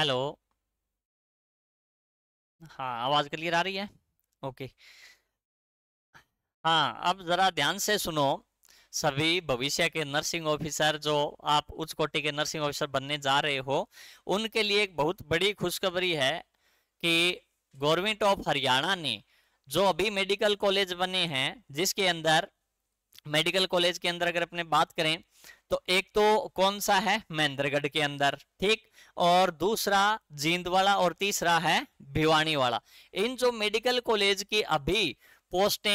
hello हाँ आवाज़ clear आ रही है ओके हाँ अब ज़रा ध्यान से सुनो सभी भविष्य के नर्सिंग ऑफिसर जो आप उच्च कोटि के नर्सिंग ऑफिसर बनने जा रहे हो उनके लिए एक बहुत बड़ी खुशखबरी है कि गवर्नमेंट ऑफ हरियाणा ने जो अभी मेडिकल कॉलेज बने हैं जिसके अंदर मेडिकल कॉलेज के अंदर अगर अपने बात करें तो एक तो कौन सा है महेंद्रगढ़ के अंदर ठीक और दूसरा जींदवाड़ा और तीसरा है भिवानी वाला इन जो मेडिकल कॉलेज की अभी पोस्टें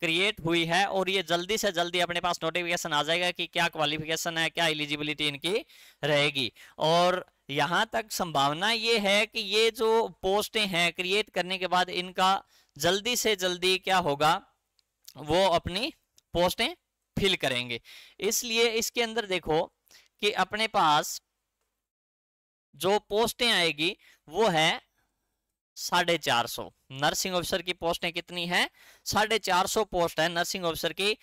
क्रिएट हुई है और ये जल्दी से जल्दी अपने पास नोटिफिकेशन आ जाएगा कि क्या क्वालिफिकेशन है क्या एलिजिबिलिटी इनकी रहेगी और यहां तक संभावना ये है कि ये जो पोस्टें हैं क्रिएट करने के बाद इनका जल्दी से जल्दी क्या होगा वो अपनी पोस्टें फिल करेंगे इसलिए इसके अंदर देखो कि अपने पास जो पोस्टें आएगी वो है साढ़े चार सौ नर्सिंग ऑफिसर की पोस्टें कितनी है साढ़े चार सौ पोस्ट है नर्सिंग ऑफिसर की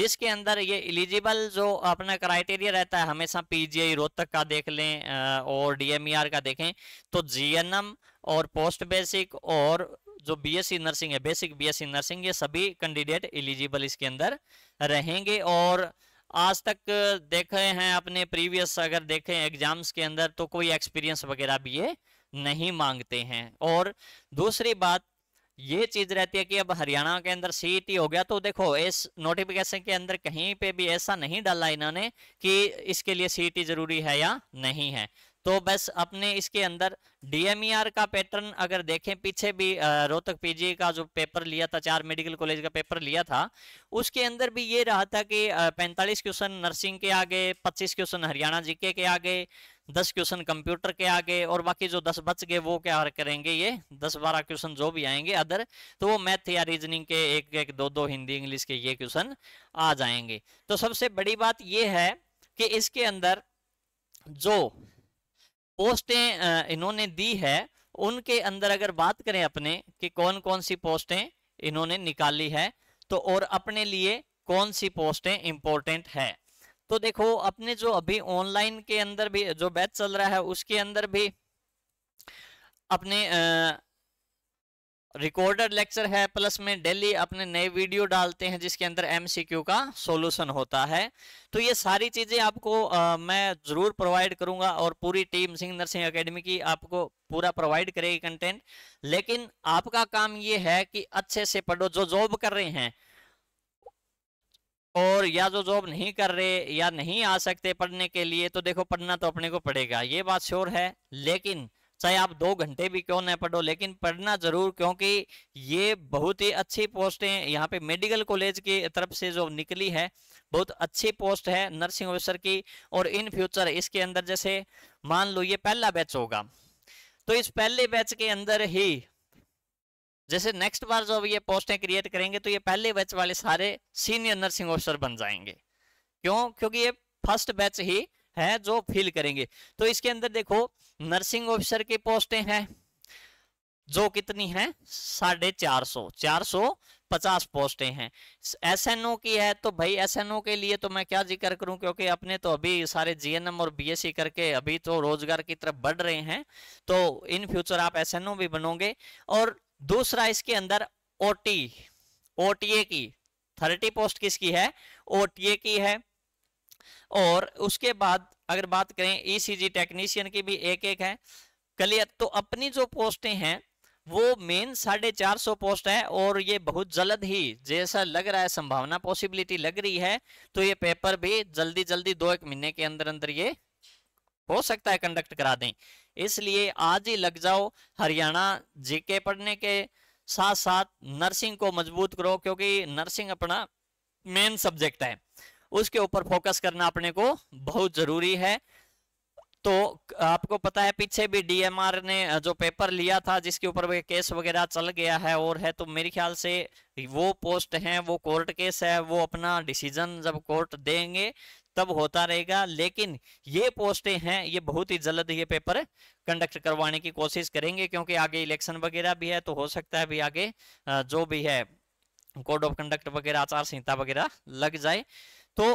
जिसके अंदर ये इलिजिबल जो अपना क्राइटेरिया रहता है हमेशा पीजीआई रोहतक का देख लें और डीएमईआर e का देखें तो जीएनएम और पोस्ट बेसिक और जो बीएससी नर्सिंग है बेसिक बीएससी नर्सिंग ये सभी कैंडिडेट एलिजिबल इसके अंदर रहेंगे और आज तक देखे हैं अपने प्रीवियस अगर देखें एग्जाम्स के अंदर तो कोई एक्सपीरियंस वगैरह भी ये नहीं मांगते हैं और दूसरी बात ये चीज रहती है कि अब हरियाणा के अंदर सीईटी e हो गया तो देखो इस नोटिफिकेशन के अंदर कहीं पे भी ऐसा नहीं डाला इन्होंने कि इसके लिए सीईटी e जरूरी है या नहीं है तो बस अपने इसके अंदर डीएमईआर e का पैटर्न अगर देखें पीछे भी रोहतक पीजी e का जो पेपर लिया था चार मेडिकल कॉलेज का पेपर लिया था उसके अंदर भी ये रहा था कि 45 क्वेश्चन नर्सिंग के आगे 25 क्वेश्चन हरियाणा जीके के आगे 10 क्वेश्चन कंप्यूटर के आगे और बाकी जो 10 बच गए वो क्या करेंगे ये 10-12 क्वेश्चन जो भी आएंगे अदर तो वो मैथ या रीजनिंग के एक एक दो दो हिंदी इंग्लिश के ये क्वेश्चन आ जाएंगे तो सबसे बड़ी बात ये है कि इसके अंदर जो पोस्टें इन्होंने दी है उनके अंदर अगर बात करें अपने कि कौन कौन सी पोस्टें इन्होंने निकाली है तो और अपने लिए कौन सी पोस्टें इंपॉर्टेंट है तो देखो अपने जो अभी ऑनलाइन के अंदर भी जो बैच चल रहा है उसके अंदर भी अपने आ, रिकॉर्डेड लेक्चर है प्लस में डेली अपने नए वीडियो डालते हैं जिसके अंदर एमसीक्यू का सॉल्यूशन होता है तो ये सारी चीज़ें आपको आ, मैं ज़रूर प्रोवाइड करूंगा और पूरी टीम सिंह नर्सिंग एकेडमी की आपको पूरा प्रोवाइड करेगी कंटेंट लेकिन आपका काम ये है कि अच्छे से पढ़ो जो जॉब कर रहे हैं और या जो जॉब नहीं कर रहे या नहीं आ सकते पढ़ने के लिए तो देखो पढ़ना तो अपने को पड़ेगा ये बात श्योर है लेकिन चाहे आप दो घंटे भी क्यों ना पढ़ो लेकिन पढ़ना जरूर क्योंकि ये बहुत ही अच्छी पोस्ट है यहाँ पे मेडिकल कॉलेज की तरफ से जो निकली है बहुत अच्छी पोस्ट है नर्सिंग ऑफिसर की और इन फ्यूचर इसके अंदर जैसे मान लो ये पहला बैच होगा तो इस पहले बैच के अंदर ही जैसे नेक्स्ट बार जो ये पोस्टें क्रिएट करेंगे तो ये पहले बैच वाले सारे सीनियर नर्सिंग ऑफिसर बन जाएंगे क्यों क्योंकि ये फर्स्ट बैच ही है जो फिल करेंगे तो इसके अंदर देखो नर्सिंग ऑफिसर की पोस्टें हैं जो कितनी है साढ़े चार सौ चार सौ पचास पोस्टें हैं एसएनओ की है तो भाई एसएनओ के लिए तो मैं क्या जिक्र करूं क्योंकि अपने तो अभी सारे जीएनएम और बीएससी करके अभी तो रोजगार की तरफ बढ़ रहे हैं तो इन फ्यूचर आप एसएनओ भी बनोगे और दूसरा इसके अंदर ओटी ओटीए की थर्टी पोस्ट किसकी है ओटीए की है और उसके बाद अगर बात करें ईसीजी e टेक्नीशियन की भी एक एक है क्लियर तो अपनी जो पोस्टें हैं वो मेन साढ़े चार सौ पोस्ट है और ये बहुत जल्द ही जैसा लग रहा है संभावना पॉसिबिलिटी लग रही है तो ये पेपर भी जल्दी जल्दी दो एक महीने के अंदर अंदर ये हो सकता है कंडक्ट करा दें इसलिए आज ही लग जाओ हरियाणा जीके पढ़ने के साथ साथ नर्सिंग को मजबूत करो क्योंकि नर्सिंग अपना मेन सब्जेक्ट है उसके ऊपर फोकस करना अपने को बहुत जरूरी है तो आपको पता है पीछे भी डीएमआर ने जो पेपर लिया था जिसके ऊपर केस वगैरह चल गया है और है तो मेरे ख्याल से वो पोस्ट है वो कोर्ट केस है वो अपना डिसीजन जब कोर्ट देंगे तब होता रहेगा लेकिन ये पोस्टें हैं ये बहुत ही जल्द ये पेपर कंडक्ट करवाने की कोशिश करेंगे क्योंकि आगे इलेक्शन वगैरह भी है तो हो सकता है भी आगे जो भी है कोड ऑफ कंडक्ट वगैरह आचार संहिता वगैरह लग जाए तो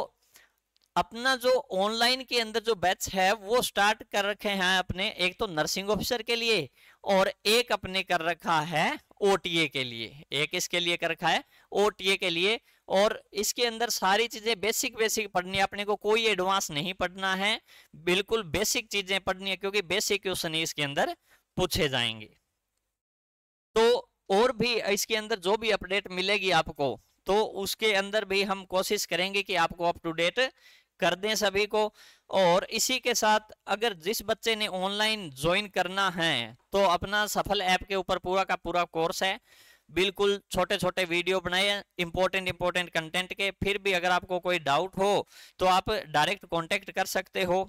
अपना जो ऑनलाइन के अंदर जो बैच है वो स्टार्ट कर रखे हैं अपने एक तो नर्सिंग ऑफिसर के लिए और एक अपने कर रखा है ओटीए के लिए एक इसके लिए कर रखा है ओटीए के लिए और इसके अंदर सारी चीजें बेसिक बेसिक पढ़नी है अपने को कोई एडवांस नहीं पढ़ना है बिल्कुल बेसिक चीजें पढ़नी है क्योंकि बेसिक क्वेश्चन इसके अंदर पूछे जाएंगे तो और भी इसके अंदर जो भी अपडेट मिलेगी आपको तो उसके अंदर भी हम कोशिश करेंगे कि आपको अप टू डेट कर दें सभी को और इसी के साथ अगर जिस बच्चे ने ऑनलाइन ज्वाइन करना है तो अपना सफल ऐप के ऊपर पूरा का पूरा कोर्स है बिल्कुल छोटे छोटे वीडियो बनाए इम्पोर्टेंट इम्पोर्टेंट कंटेंट के फिर भी अगर आपको कोई डाउट हो तो आप डायरेक्ट कॉन्टेक्ट कर सकते हो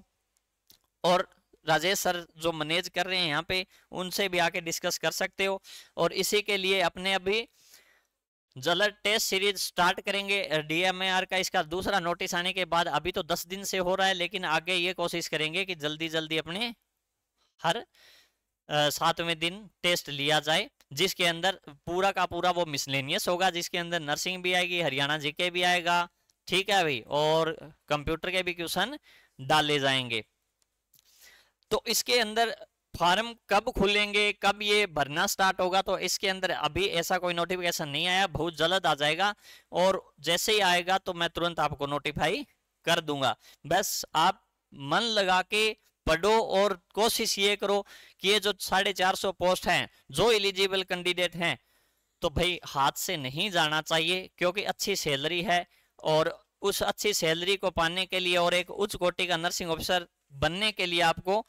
और राजेश सर जो मैनेज कर रहे हैं यहाँ पे उनसे भी आके डिस्कस कर सकते हो और इसी के लिए अपने अभी जलर टेस्ट सीरीज स्टार्ट करेंगे डीएमएआर का इसका दूसरा नोटिस आने के बाद अभी तो दस दिन से हो रहा है लेकिन आगे ये कोशिश करेंगे कि जल्दी जल्दी अपने हर सातवें दिन टेस्ट लिया जाए जिसके अंदर पूरा का पूरा वो मिसलेनियस होगा जिसके अंदर नर्सिंग भी आएगी हरियाणा जी भी आएगा ठीक है भाई और कंप्यूटर के भी क्वेश्चन डाले जाएंगे तो इसके अंदर फार्म कब खुलेंगे कब ये भरना स्टार्ट होगा तो इसके अंदर अभी ऐसा कोई नोटिफिकेशन नहीं आया बहुत जल्द आ जाएगा और जैसे ही आएगा तो मैं तुरंत आपको नोटिफाई कर दूंगा बस आप मन लगा के पढ़ो और कोशिश ये करो कि ये जो साढ़े चार सौ पोस्ट हैं जो एलिजिबल कैंडिडेट हैं तो भाई हाथ से नहीं जाना चाहिए क्योंकि अच्छी सैलरी है और उस अच्छी सैलरी को पाने के लिए और एक उच्च कोटि का नर्सिंग ऑफिसर बनने के लिए आपको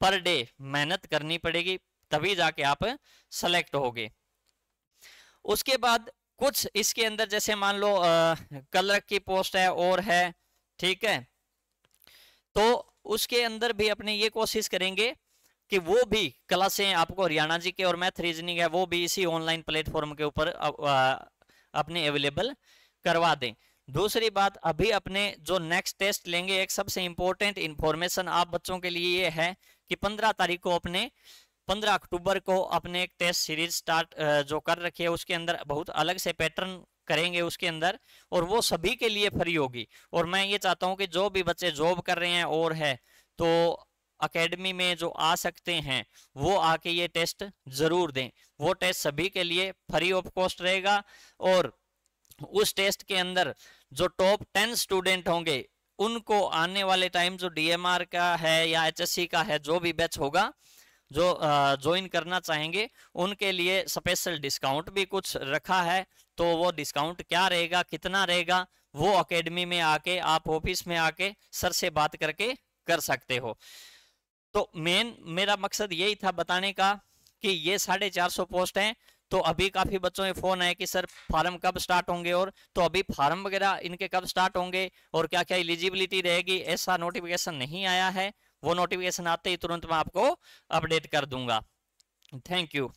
पर डे मेहनत करनी पड़ेगी तभी जाके आप सेलेक्ट होगे उसके बाद कुछ इसके अंदर जैसे मान लो कलर की पोस्ट है और है ठीक है तो उसके अंदर भी अपने ये कोशिश करेंगे कि वो भी क्लासें आपको हरियाणा जी के और मैथ रीजनिंग है वो भी इसी ऑनलाइन प्लेटफॉर्म के ऊपर अपने अवेलेबल करवा दें दूसरी बात अभी अपने जो नेक्स्ट टेस्ट लेंगे एक सबसे इंपॉर्टेंट इंफॉर्मेशन आप बच्चों के लिए ये है कि पंद्रह तारीख को अपने पंद्रह अक्टूबर को अपने एक टेस्ट सीरीज स्टार्ट जो कर रखी है उसके अंदर बहुत अलग से पैटर्न करेंगे उसके अंदर और वो सभी के लिए फ्री होगी और मैं ये चाहता हूँ कि जो भी बच्चे जॉब कर रहे हैं और है तो अकेडमी में जो आ सकते हैं वो आके ये टेस्ट जरूर दें वो टेस्ट सभी के लिए फ्री ऑफ कॉस्ट रहेगा और उस टेस्ट के अंदर जो टॉप टेन स्टूडेंट होंगे उनको आने वाले टाइम जो डीएमआर का है या एचएससी का है जो भी बैच होगा जो ज्वाइन करना चाहेंगे उनके लिए स्पेशल डिस्काउंट भी कुछ रखा है तो वो डिस्काउंट क्या रहेगा कितना रहेगा वो अकेडमी में आके आप ऑफिस में आके सर से बात करके कर सकते हो तो मेन मेरा मकसद यही था बताने का कि ये साढ़े चार सौ पोस्ट हैं तो अभी काफ़ी बच्चों के फ़ोन है कि सर फार्म कब स्टार्ट होंगे और तो अभी फार्म वगैरह इनके कब स्टार्ट होंगे और क्या क्या एलिजिबिलिटी रहेगी ऐसा नोटिफिकेशन नहीं आया है वो नोटिफिकेशन आते ही तुरंत मैं आपको अपडेट कर दूंगा थैंक यू